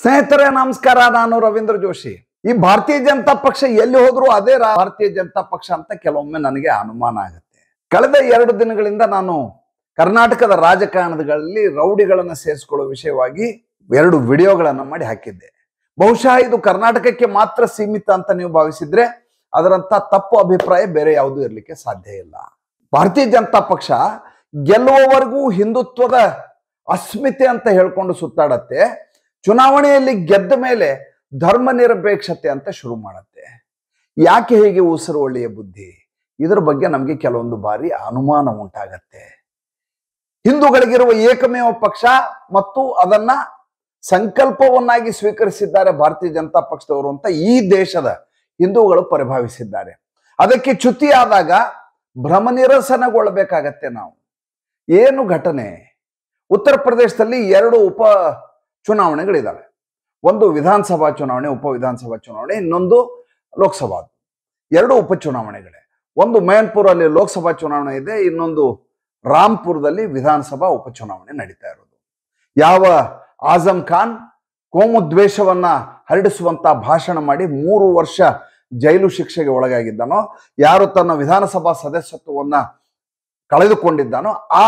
ಸ್ನೇಹಿತರೆ ನಮಸ್ಕಾರ ನಾನು ರವೀಂದ್ರ ಜೋಶಿ ಈ ಭಾರತೀಯ ಜನತಾ ಪಕ್ಷ ಎಲ್ಲಿ ಹೋದ್ರು ಅದೇ ಭಾರತೀಯ ಜನತಾ ಪಕ್ಷ ಅಂತ ಕೆಲವೊಮ್ಮೆ ನನಗೆ ಅನುಮಾನ ಆಗುತ್ತೆ ಕಳೆದ ಎರಡು ದಿನಗಳಿಂದ ನಾನು ಕರ್ನಾಟಕದ ರಾಜಕಾರಣಗಳಲ್ಲಿ ರೌಡಿಗಳನ್ನು ಸೇರಿಸಿಕೊಳ್ಳುವ ವಿಷಯವಾಗಿ ಎರಡು ವಿಡಿಯೋಗಳನ್ನು ಮಾಡಿ ಹಾಕಿದ್ದೆ ಬಹುಶಃ ಇದು ಕರ್ನಾಟಕಕ್ಕೆ ಮಾತ್ರ ಸೀಮಿತ ಅಂತ ನೀವು ಭಾವಿಸಿದ್ರೆ ಅದರಂತ ತಪ್ಪು ಅಭಿಪ್ರಾಯ ಬೇರೆ ಯಾವುದೂ ಇರಲಿಕ್ಕೆ ಸಾಧ್ಯ ಇಲ್ಲ ಭಾರತೀಯ ಜನತಾ ಪಕ್ಷ ಗೆಲ್ಲುವವರೆಗೂ ಹಿಂದುತ್ವದ ಅಸ್ಮಿತೆ ಅಂತ ಹೇಳ್ಕೊಂಡು ಸುತ್ತಾಡತ್ತೆ ಚುನಾವಣೆಯಲ್ಲಿ ಗೆದ್ದ ಮೇಲೆ ಧರ್ಮ ನಿರಪೇಕ್ಷತೆ ಅಂತ ಶುರು ಮಾಡುತ್ತೆ ಯಾಕೆ ಹೇಗೆ ಉಸಿರು ಒಳ್ಳೆಯ ಬುದ್ಧಿ ಇದರ ಬಗ್ಗೆ ನಮಗೆ ಕೆಲವೊಂದು ಬಾರಿ ಅನುಮಾನ ಉಂಟಾಗತ್ತೆ ಹಿಂದೂಗಳಿಗಿರುವ ಏಕಮೇವ ಪಕ್ಷ ಮತ್ತು ಅದನ್ನ ಸಂಕಲ್ಪವನ್ನಾಗಿ ಸ್ವೀಕರಿಸಿದ್ದಾರೆ ಭಾರತೀಯ ಜನತಾ ಪಕ್ಷದವರು ಅಂತ ಈ ದೇಶದ ಹಿಂದೂಗಳು ಪರಿಭಾವಿಸಿದ್ದಾರೆ ಅದಕ್ಕೆ ಚ್ಯುತಿಯಾದಾಗ ಭ್ರಮ ನಿರಸನಗೊಳ್ಳಬೇಕಾಗತ್ತೆ ನಾವು ಏನು ಘಟನೆ ಉತ್ತರ ಪ್ರದೇಶದಲ್ಲಿ ಎರಡು ಉಪ ಚುನಾವಣೆಗಳಿದ್ದಾವೆ ಒಂದು ವಿಧಾನಸಭಾ ಚುನಾವಣೆ ಉಪ ವಿಧಾನಸಭಾ ಚುನಾವಣೆ ಇನ್ನೊಂದು ಲೋಕಸಭಾ ಎರಡು ಉಪಚುನಾವಣೆಗಳೇ ಒಂದು ಮಯನ್ಪುರಲ್ಲಿ ಲೋಕಸಭಾ ಚುನಾವಣೆ ಇದೆ ಇನ್ನೊಂದು ರಾಮ್ಪುರದಲ್ಲಿ ವಿಧಾನಸಭಾ ಉಪಚುನಾವಣೆ ನಡೀತಾ ಇರೋದು ಯಾವ ಆಜಂ ಖಾನ್ ಕೋಮುದ್ವೇಷವನ್ನ ಹರಡಿಸುವಂತ ಭಾಷಣ ಮಾಡಿ ಮೂರು ವರ್ಷ ಜೈಲು ಶಿಕ್ಷೆಗೆ ಒಳಗಾಗಿದ್ದಾನೋ ಯಾರು ತನ್ನ ವಿಧಾನಸಭಾ ಸದಸ್ಯತ್ವವನ್ನ ಕಳೆದುಕೊಂಡಿದ್ದಾನೋ ಆ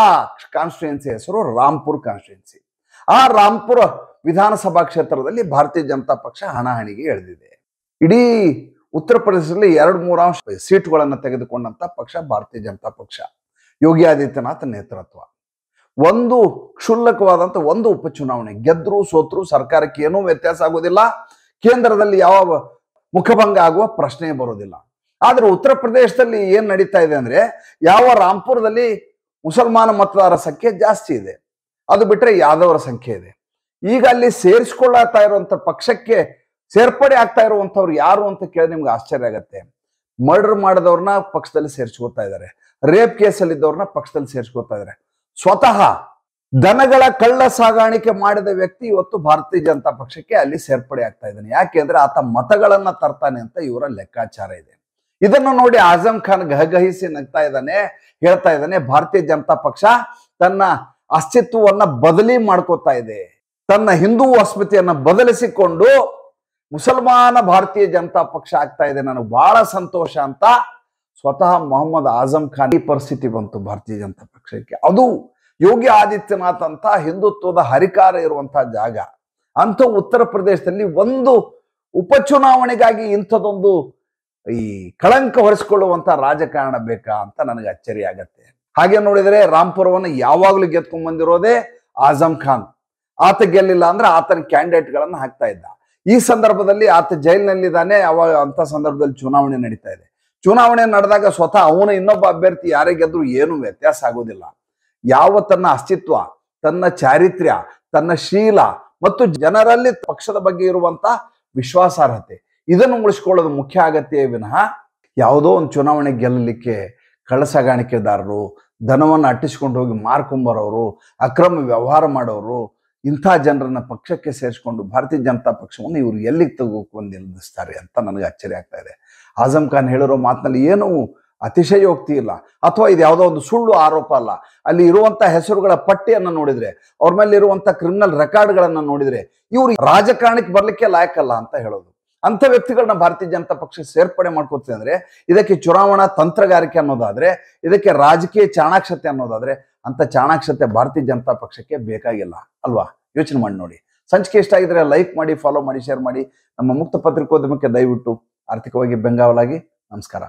ಕಾನ್ಸ್ಟಿಟ್ಯೂನ್ಸಿ ಹೆಸರು ರಾಮ್ಪುರ್ ಕಾನ್ಸ್ಟಿಟ್ಯೂನ್ಸಿ ಆ ರಾಂಪುರ ವಿಧಾನಸಭಾ ಕ್ಷೇತ್ರದಲ್ಲಿ ಭಾರತೀಯ ಜನತಾ ಪಕ್ಷ ಹಣಾಹಣಿಗೆ ಎಳೆದಿದೆ ಇಡೀ ಉತ್ತರ ಪ್ರದೇಶದಲ್ಲಿ ಎರಡು ಮೂರಾಂಶ ಸೀಟುಗಳನ್ನು ತೆಗೆದುಕೊಂಡಂತ ಪಕ್ಷ ಭಾರತೀಯ ಜನತಾ ಪಕ್ಷ ಯೋಗಿ ಆದಿತ್ಯನಾಥ್ ನೇತೃತ್ವ ಒಂದು ಕ್ಷುಲ್ಲಕವಾದಂತ ಒಂದು ಉಪಚುನಾವಣೆ ಗೆದ್ರು ಸೋತ್ರು ಸರ್ಕಾರಕ್ಕೆ ಏನೂ ವ್ಯತ್ಯಾಸ ಆಗೋದಿಲ್ಲ ಕೇಂದ್ರದಲ್ಲಿ ಯಾವ ಮುಖಭಂಗ ಆಗುವ ಪ್ರಶ್ನೆ ಬರೋದಿಲ್ಲ ಆದ್ರೆ ಉತ್ತರ ಪ್ರದೇಶದಲ್ಲಿ ಏನ್ ನಡೀತಾ ಇದೆ ಅಂದ್ರೆ ಯಾವ ರಾಂಪುರದಲ್ಲಿ ಮುಸಲ್ಮಾನ ಮತದಾರ ಸಂಖ್ಯೆ ಜಾಸ್ತಿ ಇದೆ ಅದು ಬಿಟ್ರೆ ಯಾದವರ ಸಂಖ್ಯೆ ಇದೆ ಈಗ ಅಲ್ಲಿ ಸೇರಿಸ್ಕೊಳ್ಳತಾ ಇರುವಂತ ಪಕ್ಷಕ್ಕೆ ಸೇರ್ಪಡೆ ಆಗ್ತಾ ಇರುವಂತವ್ರು ಯಾರು ಅಂತ ಕೇಳಿ ನಿಮ್ಗೆ ಆಶ್ಚರ್ಯ ಆಗತ್ತೆ ಮರ್ಡರ್ ಮಾಡಿದವ್ರನ್ನ ಪಕ್ಷದಲ್ಲಿ ಸೇರಿಸ್ಕೊತಾ ಇದ್ದಾರೆ ರೇಪ್ ಕೇಸಲ್ಲಿ ಇದ್ದವ್ರನ್ನ ಪಕ್ಷದಲ್ಲಿ ಸೇರಿಸ್ಕೊತಾ ಇದ್ದಾರೆ ಸ್ವತಃ ದನಗಳ ಕಳ್ಳ ಸಾಗಾಣಿಕೆ ಮಾಡಿದ ವ್ಯಕ್ತಿ ಇವತ್ತು ಭಾರತೀಯ ಜನತಾ ಪಕ್ಷಕ್ಕೆ ಅಲ್ಲಿ ಸೇರ್ಪಡೆ ಆಗ್ತಾ ಇದ್ದಾನೆ ಯಾಕೆಂದ್ರೆ ಆತ ಮತಗಳನ್ನ ತರ್ತಾನೆ ಅಂತ ಇವರ ಲೆಕ್ಕಾಚಾರ ಇದೆ ಇದನ್ನು ನೋಡಿ ಆಜಮ್ ಖಾನ್ ಗಹಗಹಿಸಿ ನಗ್ತಾ ಇದ್ದಾನೆ ಹೇಳ್ತಾ ಇದ್ದಾನೆ ಭಾರತೀಯ ಜನತಾ ಪಕ್ಷ ತನ್ನ ಅಸ್ತಿತ್ವವನ್ನು ಬದಲಿ ಮಾಡ್ಕೋತಾ ಇದೆ ತನ್ನ ಹಿಂದೂ ಅಸ್ಮಿತೆಯನ್ನ ಬದಲಿಸಿಕೊಂಡು ಮುಸಲ್ಮಾನ ಭಾರತೀಯ ಜನತಾ ಪಕ್ಷ ಆಗ್ತಾ ಇದೆ ನನಗೆ ಬಹಳ ಸಂತೋಷ ಅಂತ ಸ್ವತಃ ಮೊಹಮ್ಮದ್ ಆಜಂ ಖಾನ್ ಈ ಪರಿಸ್ಥಿತಿ ಬಂತು ಭಾರತೀಯ ಜನತಾ ಪಕ್ಷಕ್ಕೆ ಅದು ಯೋಗಿ ಆದಿತ್ಯನಾಥ್ ಅಂತ ಹಿಂದುತ್ವದ ಹರಿಕಾರ ಇರುವಂತಹ ಜಾಗ ಅಂತ ಉತ್ತರ ಪ್ರದೇಶದಲ್ಲಿ ಒಂದು ಚುನಾವಣೆಗಾಗಿ ಇಂಥದೊಂದು ಈ ಕಳಂಕ ಹೊರಿಸಿಕೊಳ್ಳುವಂತ ರಾಜಕಾರಣ ಬೇಕಾ ಅಂತ ನನಗೆ ಅಚ್ಚರಿ ಆಗತ್ತೆ ಹಾಗೆ ನೋಡಿದರೆ ರಾಂಪುರವನ್ನು ಯಾವಾಗಲೂ ಗೆದ್ಕೊಂಡ್ ಬಂದಿರೋದೇ ಆಜಮ್ ಖಾನ್ ಆತ ಗೆಲ್ಲಿಲ್ಲ ಅಂದ್ರೆ ಆತನ ಗಳನ್ನ ಹಾಕ್ತಾ ಇದ್ದ ಈ ಸಂದರ್ಭದಲ್ಲಿ ಆತ ಜೈಲಿನಲ್ಲಿದ್ದಾನೆ ಅವಾಗ ಅಂತ ಸಂದರ್ಭದಲ್ಲಿ ಚುನಾವಣೆ ನಡೀತಾ ಇದೆ ಚುನಾವಣೆ ನಡೆದಾಗ ಸ್ವತಃ ಅವನ ಇನ್ನೊಬ್ಬ ಅಭ್ಯರ್ಥಿ ಯಾರೇ ಗೆದ್ರು ಏನು ವ್ಯತ್ಯಾಸ ಆಗೋದಿಲ್ಲ ಯಾವ ತನ್ನ ಅಸ್ತಿತ್ವ ತನ್ನ ಚಾರಿತ್ರ್ಯ ತನ್ನ ಶೀಲ ಮತ್ತು ಜನರಲ್ಲಿ ಪಕ್ಷದ ಬಗ್ಗೆ ಇರುವಂತ ವಿಶ್ವಾಸಾರ್ಹತೆ ಇದನ್ನು ಉಳಿಸ್ಕೊಳ್ಳೋದು ಮುಖ್ಯ ಅಗತ್ಯ ವಿನಃ ಯಾವುದೋ ಒಂದು ಚುನಾವಣೆ ಗೆಲ್ಲಲಿಕ್ಕೆ ಕಳಸಾಗಾಣಿಕೆದಾರರು ಧನವನ್ನು ಅಟ್ಟಿಸ್ಕೊಂಡು ಹೋಗಿ ಮಾರ್ಕೊಂಬರೋರು ಅಕ್ರಮ ವ್ಯವಹಾರ ಮಾಡೋರು ಇಂಥ ಜನರನ್ನ ಪಕ್ಷಕ್ಕೆ ಸೇರಿಸ್ಕೊಂಡು ಭಾರತೀಯ ಜನತಾ ಪಕ್ಷವನ್ನು ಇವರು ಎಲ್ಲಿಗೆ ತಗೋಕೆ ಬಂದು ನಿಲ್ಲಿಸ್ತಾರೆ ಅಂತ ನನಗೆ ಅಚ್ಚರಿ ಆಗ್ತಾ ಇದೆ ಆಜಮ್ ಖಾನ್ ಹೇಳಿರೋ ಮಾತಿನಲ್ಲಿ ಏನೂ ಅತಿಶಯೋಕ್ತಿ ಇಲ್ಲ ಅಥವಾ ಇದು ಯಾವುದೋ ಒಂದು ಸುಳ್ಳು ಆರೋಪ ಅಲ್ಲ ಅಲ್ಲಿ ಇರುವಂಥ ಹೆಸರುಗಳ ಪಟ್ಟಿಯನ್ನು ನೋಡಿದ್ರೆ ಅವ್ರ ಮೇಲೆ ಇರುವಂತ ಕ್ರಿಮಿನಲ್ ರೆಕಾರ್ಡ್ಗಳನ್ನು ನೋಡಿದ್ರೆ ಇವರು ರಾಜಕಾರಣಕ್ಕೆ ಬರಲಿಕ್ಕೆ ಲಾಯಕಲ್ಲ ಅಂತ ಹೇಳೋದು ಅಂಥ ವ್ಯಕ್ತಿಗಳನ್ನ ಭಾರತೀಯ ಜನತಾ ಪಕ್ಷ ಸೇರ್ಪಡೆ ಮಾಡ್ಕೋತೀವಿ ಅಂದ್ರೆ ಇದಕ್ಕೆ ಚುನಾವಣಾ ತಂತ್ರಗಾರಿಕೆ ಅನ್ನೋದಾದ್ರೆ ಇದಕ್ಕೆ ರಾಜಕೀಯ ಚಾಣಾಕ್ಷತೆ ಅನ್ನೋದಾದ್ರೆ ಅಂತ ಚಾಣಾಕ್ಷತೆ ಭಾರತೀಯ ಜನತಾ ಪಕ್ಷಕ್ಕೆ ಬೇಕಾಗಿಲ್ಲ ಅಲ್ವಾ ಯೋಚನೆ ಮಾಡಿ ನೋಡಿ ಸಂಚಿಕೆ ಇಷ್ಟ ಆಗಿದ್ರೆ ಲೈಕ್ ಮಾಡಿ ಫಾಲೋ ಮಾಡಿ ಶೇರ್ ಮಾಡಿ ನಮ್ಮ ಮುಕ್ತ ಪತ್ರಿಕೋದ್ಯಮಕ್ಕೆ ದಯವಿಟ್ಟು ಆರ್ಥಿಕವಾಗಿ ಬೆಂಗಾವಲಾಗಿ ನಮಸ್ಕಾರ